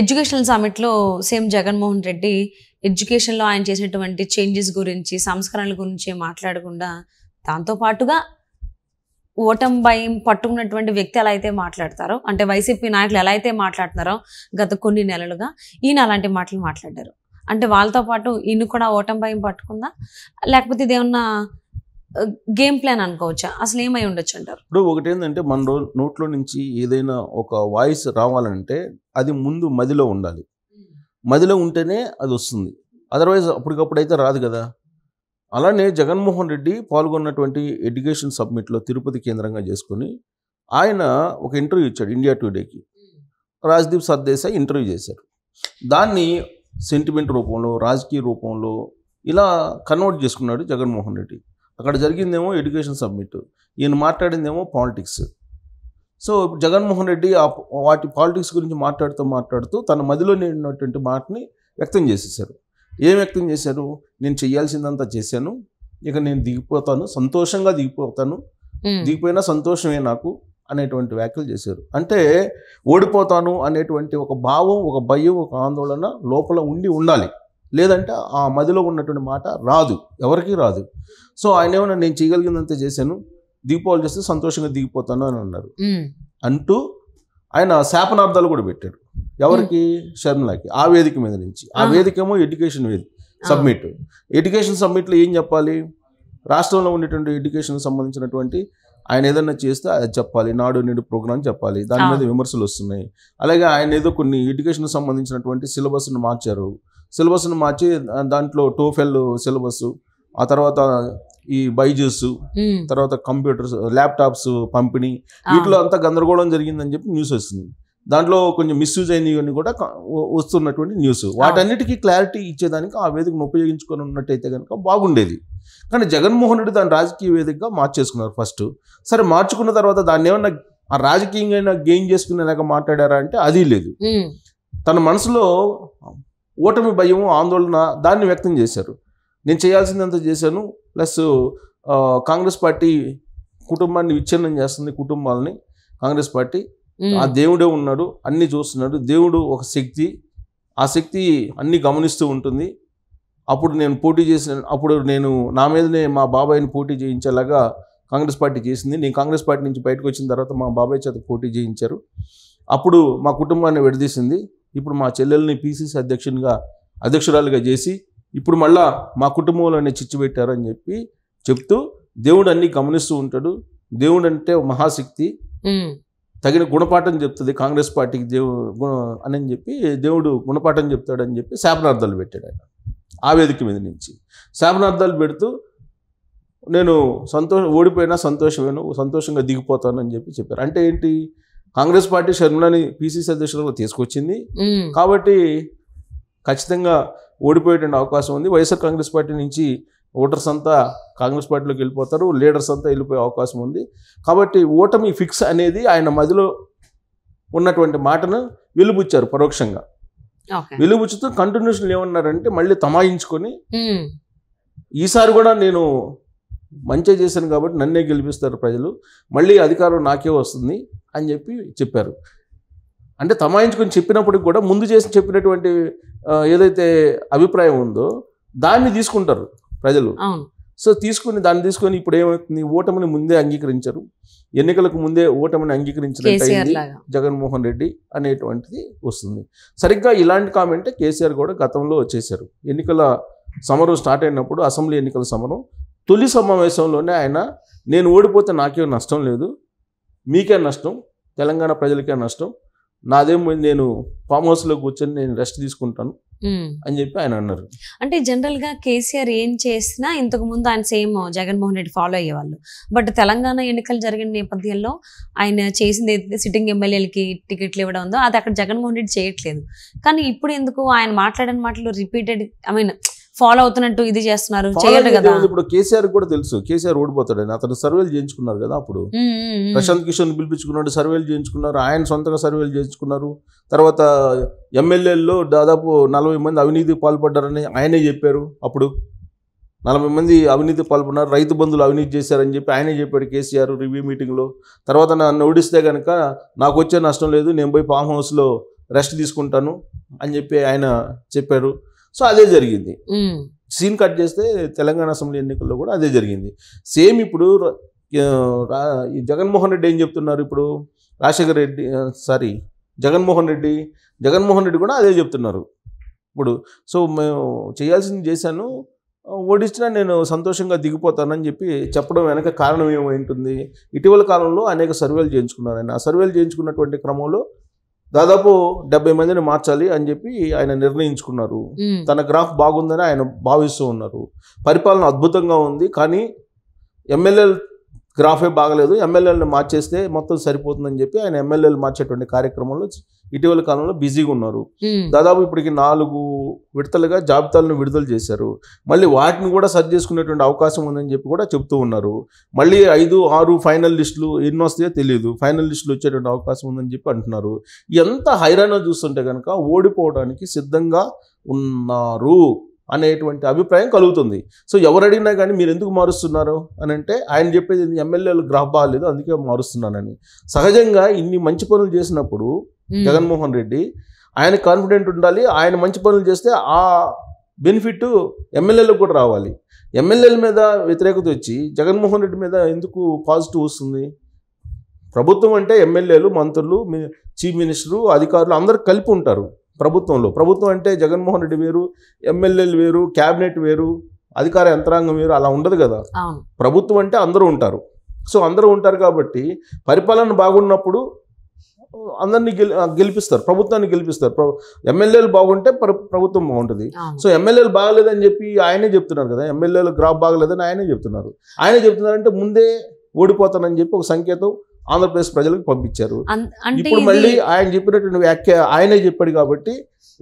educational సమిట్లో same Jaganmohan Reddy ఎడ్యుకేషన్లో ఆయన చేసినటువంటి చేంజెస్ గురించి సంస్కరణల గురించి మాట్లాడకుండా దాంతోపాటుగా ఓటం భయం పట్టుకున్నటువంటి వ్యక్తి ఎలా అయితే మాట్లాడతారో అంటే వైసీపీ నాయకులు ఎలా అయితే మాట్లాడుతున్నారో గత కొన్ని నెలలుగా ఈయన అలాంటి మాటలు మాట్లాడారు అంటే వాళ్ళతో పాటు ఈయన కూడా ఓటం భయం పట్టుకుందా లేకపోతే ఇదేమన్నా గేమ్ ప్లాన్ అనుకోవచ్చా అసలు ఏమై ఉండొచ్చు అంటారు ఇప్పుడు ఒకటి ఏంటంటే మన నోట్లో నుంచి ఏదైనా ఒక వాయిస్ రావాలంటే అది ముందు మదిలో ఉండాలి మదిలో ఉంటేనే అది వస్తుంది అదర్వైజ్ అప్పటికప్పుడు అయితే రాదు కదా అలానే జగన్మోహన్ రెడ్డి పాల్గొన్నటువంటి ఎడ్యుకేషన్ సబ్మిట్లో తిరుపతి కేంద్రంగా చేసుకొని ఆయన ఒక ఇంటర్వ్యూ ఇచ్చాడు ఇండియా టుడేకి రాజ్దీప్ సర్దేశాయ్ ఇంటర్వ్యూ చేశారు దాన్ని సెంటిమెంట్ రూపంలో రాజకీయ రూపంలో ఇలా కన్వర్ట్ చేసుకున్నాడు జగన్మోహన్ రెడ్డి అక్కడ జరిగిందేమో ఎడ్యుకేషన్ సబ్మిట్ ఈయన మాట్లాడిందేమో పాలిటిక్స్ సో జగన్మోహన్ రెడ్డి ఆ వాటి పాలిటిక్స్ గురించి మాట్లాడుతూ మాట్లాడుతూ తన మదిలోనే ఉన్నటువంటి మాటని వ్యక్తం చేసేసారు ఏం వ్యక్తం చేశారు నేను చేయాల్సిందంతా చేశాను ఇక నేను దిగిపోతాను సంతోషంగా దిగిపోతాను దిగిపోయినా సంతోషమే నాకు అనేటువంటి వ్యాఖ్యలు చేశారు అంటే ఓడిపోతాను అనేటువంటి ఒక భావం ఒక భయం ఒక ఆందోళన లోపల ఉండి ఉండాలి లేదంటే ఆ మదిలో ఉన్నటువంటి మాట రాదు ఎవరికీ రాదు సో ఆయన ఏమన్నా నేను చేయగలిగినంత చేశాను దిగిపోవాలి చేస్తే సంతోషంగా దిగిపోతాను అని అన్నారు అంటూ ఆయన శాపనార్థాలు కూడా పెట్టాడు ఎవరికి షర్మిలాకి ఆ వేదిక మీద నుంచి ఆ వేదిక ఏమో ఎడ్యుకేషన్ వేది సబ్మిట్ ఎడ్యుకేషన్ సబ్మిట్లో ఏం చెప్పాలి రాష్ట్రంలో ఉండేటువంటి ఎడ్యుకేషన్ సంబంధించినటువంటి ఆయన ఏదన్నా చేస్తే అది చెప్పాలి నాడు నేడు ప్రోగ్రామ్ చెప్పాలి దాని మీద విమర్శలు వస్తున్నాయి అలాగే ఆయన ఏదో కొన్ని ఎడ్యుకేషన్ సంబంధించినటువంటి సిలబస్ను మార్చారు సిలబస్ను మార్చి దాంట్లో టోఫెల్ సిలబస్ ఆ తర్వాత ఈ బైజూస్ తర్వాత కంప్యూటర్స్ ల్యాప్టాప్స్ పంపిణీ వీటిలో అంతా గందరగోళం జరిగిందని చెప్పి న్యూస్ వస్తుంది దాంట్లో కొంచెం మిస్యూజ్ అయినవి కూడా వస్తున్నటువంటి న్యూస్ వాటన్నిటికీ క్లారిటీ ఇచ్చేదానికి ఆ వేదికను ఉపయోగించుకొని ఉన్నట్టయితే కనుక బాగుండేది కానీ జగన్మోహన్ రెడ్డి దాని రాజకీయ వేదికగా మార్చేసుకున్నారు ఫస్ట్ సరే మార్చుకున్న తర్వాత దాన్ని ఏమన్నా ఆ రాజకీయంగా గెయిన్ చేసుకునేలాగా మాట్లాడారా అంటే అది లేదు తన మనసులో ఓటమి భయం ఆందోళన దాన్ని వ్యక్తం చేశారు నేను చేయాల్సిందంత చేశాను ప్లస్ కాంగ్రెస్ పార్టీ కుటుంబాన్ని విచ్ఛిన్నం చేస్తుంది కుటుంబాలని కాంగ్రెస్ పార్టీ ఆ దేవుడే ఉన్నాడు అన్ని చూస్తున్నాడు దేవుడు ఒక శక్తి ఆ శక్తి అన్ని గమనిస్తూ ఉంటుంది అప్పుడు నేను పోటీ చేసిన అప్పుడు నేను నా మీదనే మా బాబాయ్ని పోటీ చేయించేలాగా కాంగ్రెస్ పార్టీ చేసింది నేను కాంగ్రెస్ పార్టీ నుంచి బయటకు వచ్చిన తర్వాత మా బాబాయ్ చేత పోటీ చేయించారు అప్పుడు మా కుటుంబాన్ని విడదీసింది ఇప్పుడు మా చెల్లెల్ని పీసీసీ అధ్యక్షునిగా అధ్యక్షురాలుగా చేసి ఇప్పుడు మళ్ళా మా కుటుంబంలోనే పెట్టారు అని చెప్పి చెప్తూ దేవుడు అన్నీ గమనిస్తూ ఉంటాడు దేవుడు అంటే మహాశక్తి తగిన గుణపాఠం చెప్తుంది కాంగ్రెస్ పార్టీకి దేవు గుణ అని చెప్పి దేవుడు గుణపాఠం చెప్తాడని చెప్పి శాపనార్థాలు పెట్టాడు ఆయన ఆ వేదిక మీద నుంచి శాపనార్థాలు పెడుతూ నేను సంతోష ఓడిపోయినా సంతోషమేను సంతోషంగా దిగిపోతానని చెప్పి చెప్పారు అంటే ఏంటి కాంగ్రెస్ పార్టీ షర్మిలని పిసిసి అధ్యక్షులకు తీసుకొచ్చింది కాబట్టి ఖచ్చితంగా ఓడిపోయేటువంటి అవకాశం ఉంది వైఎస్ఆర్ కాంగ్రెస్ పార్టీ నుంచి ఓటర్స్ అంతా కాంగ్రెస్ పార్టీలోకి వెళ్ళిపోతారు లీడర్స్ అంతా వెళ్ళిపోయే అవకాశం ఉంది కాబట్టి ఓటమి ఫిక్స్ అనేది ఆయన మధ్యలో ఉన్నటువంటి మాటను వెలుబుచ్చారు పరోక్షంగా వెలుగుచుతూ కంటిన్యూషన్ ఏమన్నారంటే మళ్ళీ తమాయించుకొని ఈసారి కూడా నేను మంచి చేశాను కాబట్టి నన్నే గెలిపిస్తారు ప్రజలు మళ్ళీ అధికారం నాకే వస్తుంది అని చెప్పి చెప్పారు అంటే తమాయించుకొని చెప్పినప్పటికి కూడా ముందు చేసి చెప్పినటువంటి ఏదైతే అభిప్రాయం ఉందో దాన్ని తీసుకుంటారు ప్రజలు సో తీసుకుని దాన్ని తీసుకొని ఇప్పుడు ఏమవుతుంది ఓటమిని ముందే అంగీకరించరు ఎన్నికలకు ముందే ఓటమిని అంగీకరించినట్టయింది జగన్మోహన్ రెడ్డి అనేటువంటిది వస్తుంది సరిగ్గా ఇలాంటి కామెంటే కేసీఆర్ కూడా గతంలో చేశారు ఎన్నికల సమరం స్టార్ట్ అయినప్పుడు అసెంబ్లీ ఎన్నికల సమరం తొలి సమావేశంలోనే ఆయన నేను ఓడిపోతే నాకే నష్టం లేదు మీకే నష్టం తెలంగాణ ప్రజలకే నష్టం నాదేమో నేను ఫామ్ హౌస్లో కూర్చొని నేను రెస్ట్ తీసుకుంటాను అని చెప్పి ఆయన అన్నారు అంటే జనరల్ గా కేసీఆర్ ఏం చేసినా ఇంతకు ముందు ఆయన సేమ్ జగన్మోహన్ రెడ్డి ఫాలో అయ్యేవాళ్ళు బట్ తెలంగాణ ఎన్నికలు జరిగిన నేపథ్యంలో ఆయన చేసింది సిట్టింగ్ ఎమ్మెల్యేలకి టికెట్లు ఇవ్వడం ఉందో అది అక్కడ జగన్మోహన్ రెడ్డి చేయట్లేదు కానీ ఇప్పుడు ఎందుకు ఆయన మాట్లాడిన మాటలు రిపీటెడ్ ఐ మీన్ ఫాలో అవుతున్నట్టు ఇది చేస్తున్నారు కదా ఇప్పుడు కేసీఆర్ కూడా తెలుసు కేసీఆర్ ఓడిపోతాడు అతను సర్వేలు చేయించుకున్నారు కదా అప్పుడు ప్రశాంత్ కిషన్ పిలిపించుకున్నాడు సర్వేలు చేయించుకున్నారు ఆయన సొంతగా సర్వేలు చేయించుకున్నారు తర్వాత ఎమ్మెల్యేల్లో దాదాపు నలభై మంది అవినీతి పాల్పడ్డారని ఆయనే చెప్పారు అప్పుడు నలభై మంది అవినీతి పాల్పడినారు రైతు బంధువులు అవినీతి చేశారని చెప్పి ఆయనే చెప్పాడు కేసీఆర్ రివ్యూ మీటింగ్లో తర్వాత నన్ను ఓడిస్తే కనుక నాకు వచ్చే నష్టం లేదు నేను పోయి ఫామ్ హౌస్లో రెస్ట్ తీసుకుంటాను అని చెప్పి ఆయన చెప్పారు సో అదే జరిగింది సీన్ కట్ చేస్తే తెలంగాణ అసెంబ్లీ ఎన్నికల్లో కూడా అదే జరిగింది సేమ్ ఇప్పుడు జగన్మోహన్ రెడ్డి ఏం చెప్తున్నారు ఇప్పుడు రాజశేఖర రెడ్డి సారీ జగన్మోహన్ రెడ్డి జగన్మోహన్ రెడ్డి కూడా అదే చెప్తున్నారు ఇప్పుడు సో మేము చేయాల్సింది చేశాను ఓడించినా నేను సంతోషంగా దిగిపోతానని చెప్పి చెప్పడం వెనక కారణం ఏమైంటుంది ఇటీవల కాలంలో అనేక సర్వేలు చేయించుకున్నారు ఆయన ఆ సర్వేలు చేయించుకున్నటువంటి క్రమంలో దాదాపు డెబ్బై మందిని మార్చాలి అని చెప్పి ఆయన నిర్ణయించుకున్నారు తన గ్రాఫ్ బాగుందని ఆయన భావిస్తూ ఉన్నారు పరిపాలన అద్భుతంగా ఉంది కానీ ఎమ్మెల్యేలు గ్రాఫే బాగలేదు ఎమ్మెల్యేలను మార్చేస్తే మొత్తం సరిపోతుందని చెప్పి ఆయన ఎమ్మెల్యేలు మార్చేటువంటి కార్యక్రమంలో ఇటీవల కాలంలో బిజీగా ఉన్నారు దాదాపు ఇప్పటికి నాలుగు విడతలుగా జాబితాలను విడుదల చేశారు మళ్ళీ వాటిని కూడా సర్చ్ చేసుకునేటువంటి అవకాశం ఉందని చెప్పి కూడా చెప్తూ ఉన్నారు మళ్ళీ ఐదు ఆరు ఫైనల్ లిస్టులు ఎన్ని వస్తాయో తెలియదు ఫైనల్ లిస్టులు వచ్చేటువంటి అవకాశం ఉందని చెప్పి అంటున్నారు ఎంత హైరాణ చూస్తుంటే కనుక ఓడిపోవడానికి సిద్ధంగా ఉన్నారు అనేటువంటి అభిప్రాయం కలుగుతుంది సో ఎవరు అడిగినా కానీ మీరు ఎందుకు మారుస్తున్నారు అని అంటే ఆయన చెప్పేది ఎమ్మెల్యేలు గ్రహ బాగాలేదు అందుకే మారుస్తున్నానని సహజంగా ఇన్ని మంచి పనులు చేసినప్పుడు జగన్మోహన్ రెడ్డి ఆయన కాన్ఫిడెంట్ ఉండాలి ఆయన మంచి పనులు చేస్తే ఆ బెనిఫిట్ ఎమ్మెల్యేలకు కూడా రావాలి ఎమ్మెల్యేల మీద వ్యతిరేకత వచ్చి జగన్మోహన్ రెడ్డి మీద ఎందుకు పాజిటివ్ వస్తుంది ప్రభుత్వం అంటే ఎమ్మెల్యేలు మంత్రులు చీఫ్ మినిస్టరు అధికారులు అందరు కలిపి ఉంటారు ప్రభుత్వంలో ప్రభుత్వం అంటే జగన్మోహన్ రెడ్డి వేరు ఎమ్మెల్యేలు వేరు క్యాబినెట్ వేరు అధికార యంత్రాంగం వేరు అలా ఉండదు కదా ప్రభుత్వం అంటే అందరూ ఉంటారు సో అందరూ ఉంటారు కాబట్టి పరిపాలన బాగున్నప్పుడు అందరినీ గెలి గెలిపిస్తారు ప్రభుత్వాన్ని గెలిపిస్తారు ఎమ్మెల్యేలు బాగుంటే ప్రభుత్వం బాగుంటుంది సో ఎమ్మెల్యేలు బాగలేదని చెప్పి ఆయనే చెప్తున్నారు కదా ఎమ్మెల్యేలు గ్రాప్ బాగలేదని ఆయనే చెప్తున్నారు ఆయనే చెప్తున్నారంటే ముందే ఓడిపోతానని చెప్పి ఒక సంకేతం ఆంధ్రప్రదేశ్ ప్రజలకు పంపించారు ఇప్పుడు మళ్ళీ ఆయన చెప్పినటువంటి వ్యాఖ్య ఆయనే చెప్పాడు కాబట్టి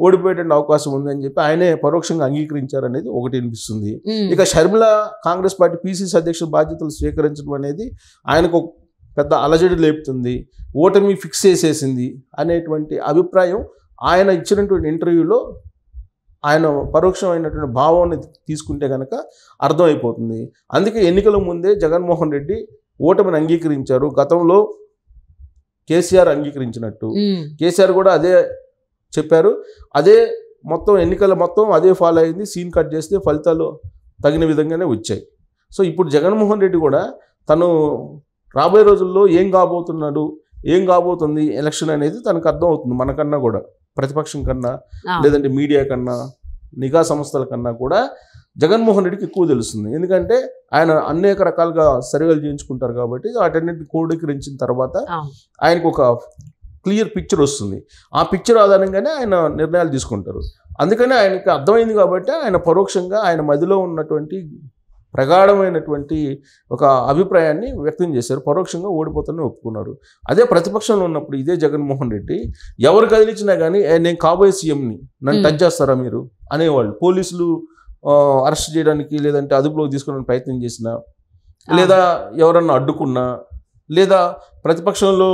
ఓడిపోయేటువంటి అవకాశం ఉందని చెప్పి ఆయనే పరోక్షంగా అంగీకరించారు అనేది ఒకటి అనిపిస్తుంది ఇక షర్మిల కాంగ్రెస్ పార్టీ పీసీసీ అధ్యక్షుల బాధ్యతలు స్వీకరించడం అనేది ఆయనకు పెద్ద అలజడి లేపుతుంది ఓటమి ఫిక్స్ చేసేసింది అనేటువంటి అభిప్రాయం ఆయన ఇచ్చినటువంటి ఇంటర్వ్యూలో ఆయన పరోక్షమైనటువంటి భావాన్ని తీసుకుంటే కనుక అర్థమైపోతుంది అందుకే ఎన్నికల ముందే జగన్మోహన్ రెడ్డి ఓటమిని అంగీకరించారు గతంలో కేసీఆర్ అంగీకరించినట్టు కేసీఆర్ కూడా అదే చెప్పారు అదే మొత్తం ఎన్నికల మొత్తం అదే ఫాలో అయింది సీన్ కట్ చేస్తే ఫలితాలు తగిన విధంగానే వచ్చాయి సో ఇప్పుడు జగన్మోహన్ రెడ్డి కూడా తను రాబోయే రోజుల్లో ఏం కాబోతున్నాడు ఏం కాబోతుంది ఎలక్షన్ అనేది తనకు అర్థం అవుతుంది మనకన్నా కూడా ప్రతిపక్షం కన్నా లేదంటే మీడియా కన్నా నిఘా సంస్థల కన్నా కూడా జగన్మోహన్ రెడ్డికి ఎక్కువ తెలుస్తుంది ఎందుకంటే ఆయన అనేక రకాలుగా సర్వేలు చేయించుకుంటారు కాబట్టి వాటన్నింటి క్రోడీకరించిన తర్వాత ఆయనకు ఒక క్లియర్ పిక్చర్ వస్తుంది ఆ పిక్చర్ ఆధారంగానే ఆయన నిర్ణయాలు తీసుకుంటారు అందుకనే ఆయనకి అర్థమైంది కాబట్టి ఆయన పరోక్షంగా ఆయన మదిలో ఉన్నటువంటి ప్రగాఢమైనటువంటి ఒక అభిప్రాయాన్ని వ్యక్తం చేశారు పరోక్షంగా ఓడిపోతానని ఒప్పుకున్నారు అదే ప్రతిపక్షంలో ఉన్నప్పుడు ఇదే జగన్మోహన్ రెడ్డి ఎవరు కదిలించినా కానీ నేను కాబోయే సీఎంని నన్ను టచ్ చేస్తారా మీరు అనేవాళ్ళు పోలీసులు అరెస్ట్ చేయడానికి లేదంటే అదుపులోకి తీసుకోవడానికి ప్రయత్నం చేసిన లేదా ఎవరన్నా అడ్డుకున్నా లేదా ప్రతిపక్షంలో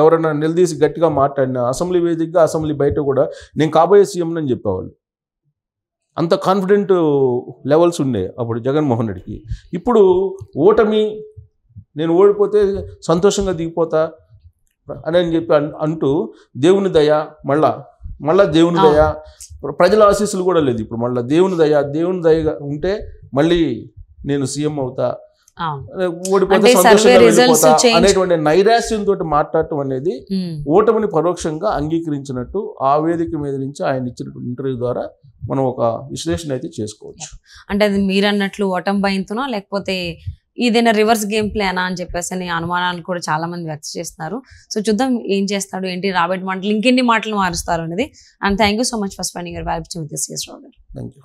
ఎవరన్నా నిలదీసి గట్టిగా మాట్లాడినా అసెంబ్లీ వేదికగా అసెంబ్లీ బయట కూడా నేను కాబోయే సీఎంని అని చెప్పేవాళ్ళు అంత కాన్ఫిడెంట్ లెవెల్స్ ఉండే అప్పుడు జగన్మోహన్ రెడ్డికి ఇప్పుడు ఓటమి నేను ఓడిపోతే సంతోషంగా దిగిపోతా అని అని చెప్పి అంటూ దేవుని దయ మళ్ళా మళ్ళా దేవుని దయ ప్రజల ఆశీస్సులు కూడా లేదు ఇప్పుడు మళ్ళీ దేవుని దయ దేవుని దయగా ఉంటే మళ్ళీ నేను సీఎం అవుతా ఓడిపోతే అనేటువంటి నైరాశ్యంతో మాట్లాడటం అనేది ఓటమిని పరోక్షంగా అంగీకరించినట్టు ఆ వేదిక మీద నుంచి ఆయన ఇచ్చిన ఇంటర్వ్యూ ద్వారా మనం ఒక విశ్లేషణ అయితే చేసుకోవచ్చు అంటే అది మీరు అన్నట్లు ఓటం భయంతోనో లేకపోతే ఇదేనా రివర్స్ గేమ్ ప్లేనా అని చెప్పేసి అని అనుమానాలు కూడా చాలా మంది వ్యక్తి చేస్తున్నారు సో చూద్దాం ఏం చేస్తాడు ఏంటి రాబోయే మాటలు ఇంకెన్ని మాటలు మారుస్తారు అనేది and thank you so much for spending your value with Rao thank you